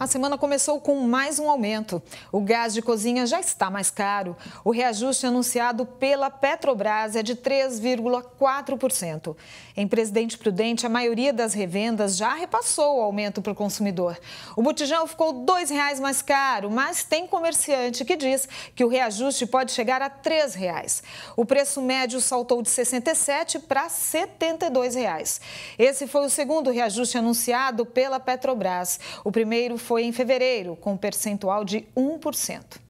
A semana começou com mais um aumento. O gás de cozinha já está mais caro. O reajuste anunciado pela Petrobras é de 3,4%. Em Presidente Prudente, a maioria das revendas já repassou o aumento para o consumidor. O botijão ficou R$ 2,00 mais caro, mas tem comerciante que diz que o reajuste pode chegar a R$ 3,00. O preço médio saltou de R$ 67 para R$ 72,00. Esse foi o segundo reajuste anunciado pela Petrobras. O primeiro foi foi em fevereiro, com um percentual de 1%.